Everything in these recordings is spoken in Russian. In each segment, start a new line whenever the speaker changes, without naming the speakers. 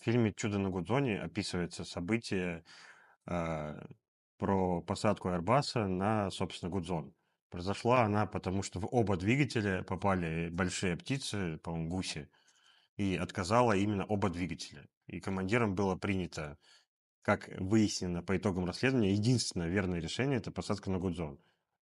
В фильме «Чудо на Гудзоне» описывается событие э, про посадку Airbus на, собственно, Гудзон. Произошла она потому, что в оба двигателя попали большие птицы, по-моему, гуси, и отказала именно оба двигателя. И командиром было принято, как выяснено по итогам расследования, единственное верное решение – это посадка на Гудзон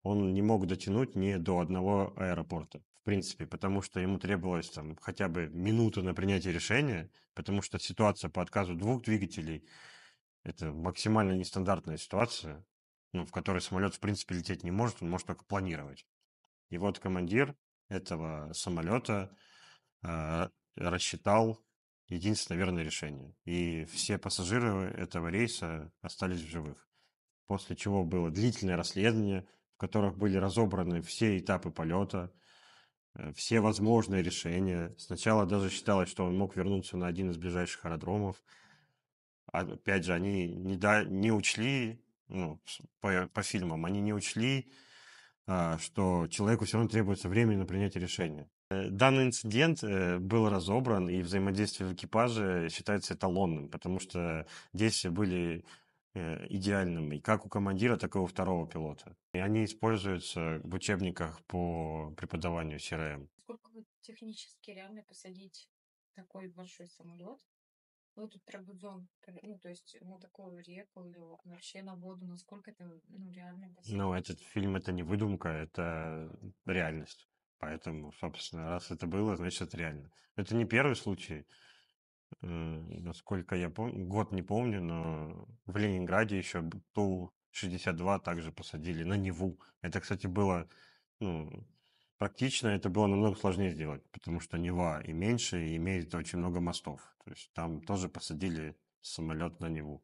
он не мог дотянуть ни до одного аэропорта. В принципе, потому что ему требовалось там хотя бы минута на принятие решения, потому что ситуация по отказу двух двигателей – это максимально нестандартная ситуация, ну, в которой самолет в принципе лететь не может, он может только планировать. И вот командир этого самолета э, рассчитал единственное верное решение. И все пассажиры этого рейса остались в живых. После чего было длительное расследование, которых были разобраны все этапы полета, э, все возможные решения. Сначала даже считалось, что он мог вернуться на один из ближайших аэродромов. Опять же, они не, да, не учли, ну, по, по фильмам, они не учли, а, что человеку все равно требуется время на принятие решения. Э, данный инцидент э, был разобран, и взаимодействие в экипаже считается эталонным, потому что действия были Э, идеальным и как у командира, так и у второго пилота. И они используются в учебниках по преподаванию CRM. Сколько вы технически реально посадить такой большой самолет? Ну, тут про бизон, ну, то есть ну такую реку или вообще на воду, насколько это ну, реально ну, посадить? Ну, этот фильм — это не выдумка, это реальность. Поэтому, собственно, раз это было, значит, это реально. Это не первый случай. Э, насколько я помню, год не помню, но в Ленинграде еще Ту-62 также посадили на Неву. Это, кстати, было ну, практично, это было намного сложнее сделать, потому что Нева и меньше, и имеет очень много мостов. То есть там тоже посадили самолет на Неву.